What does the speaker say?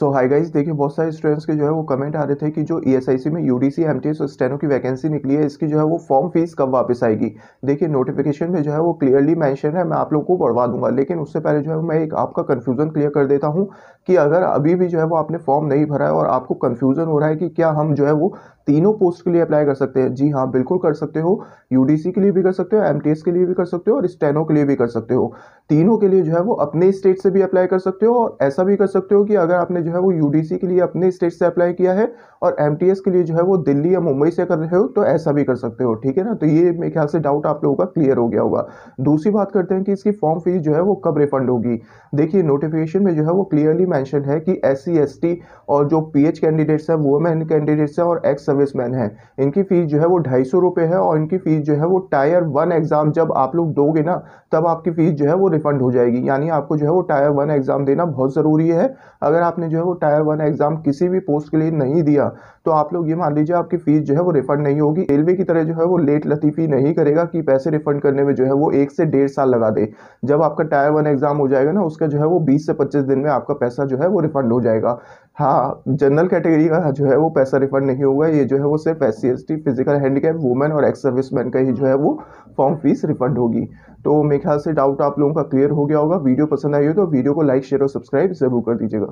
सो high guys देखिए बहुत सारे स्टूडेंट्स के जो है वो कमेंट आ रहे थे कि जो ई एस आई सी में U D C M T S steno की वैकेंसी निकली है इसकी जो है वो फॉर्म फीस कब वापस आएगी देखिए नोटिफिकेशन में जो है वो क्लियरली मैंशन है मैं आप लोगों को बढ़वा दूंगा लेकिन उससे पहले जो है मैं एक आपका कन्फ्यूजन क्लियर कर देता हूँ कि अगर अभी भी जो है वो आपने फॉर्म नहीं भरा है और आपको कन्फ्यूजन हो रहा है कि क्या हम जो है वो तीनों पोस्ट के लिए अप्लाई कर सकते हैं जी हाँ बिल्कुल कर सकते हो यूडीसी के लिए भी कर सकते हो एमटीएस के लिए भी कर सकते हो और स्टेनो के लिए भी कर सकते हो तीनों के लिए जो है वो अपने स्टेट से भी अप्लाई कर सकते हो और ऐसा भी कर सकते हो कि अगर आपने जो है वो यूडीसी के लिए अपने स्टेट से अप्लाई किया है और एम के लिए जो है वो दिल्ली या मुंबई से कर रहे हो तो ऐसा भी कर सकते हो ठीक है ना तो ये मेरे ख्याल से डाउट आप लोगों का क्लियर हो गया होगा दूसरी बात करते हैं कि इसकी फॉर्म फीस जो है वो कब रिफंड होगी देखिए नोटिफिकेशन में जो है वो क्लियरली मैंशन है कि एस सी और जो पी कैंडिडेट्स हैं वुमेन कैंडिडेट्स हैं और एक्स सर्विस मैन है इनकी फ़ीस जो है वो ढाई सौ रुपये है और इनकी फ़ीस जो है वो टायर वन एग्ज़ाम जब आप लोग दोगे ना तब आपकी फ़ीस जो है वो रिफ़ंड हो जाएगी यानी आपको जो है वो टायर वन एग्ज़ाम देना बहुत ज़रूरी है अगर आपने जो है वो टायर वन एग्ज़ाम किसी भी पोस्ट के लिए नहीं दिया तो आप लोग ये मान लीजिए आपकी फ़ीस जो है वो रिफ़ंड नहीं होगी रेलवे की तरह जो है वो लेट लतीफ़ी नहीं करेगा कि पैसे रिफ़ंड करने में जो है वो एक से डेढ़ साल लगा दे जब आपका टायर वन एग्ज़ाम हो जाएगा ना उसका जो है वो बीस से पच्चीस दिन में आपका पैसा जो है वो रिफ़ंड हो जाएगा हाँ जनरल कैटेगरी का जो है वो पैसा रिफ़ंड नहीं होगा ये लिए जो है वो सिर्फ S C physical handicap women और एक्स सर्विसमैन का ही जो है वो फॉर्म फीस रिफंड होगी तो मेरे ख्याल से डाउट आप लोगों का क्लियर हो गया होगा वीडियो पसंद आई हो तो वीडियो को लाइक शेयर और सब्सक्राइब जरूर कर दीजिएगा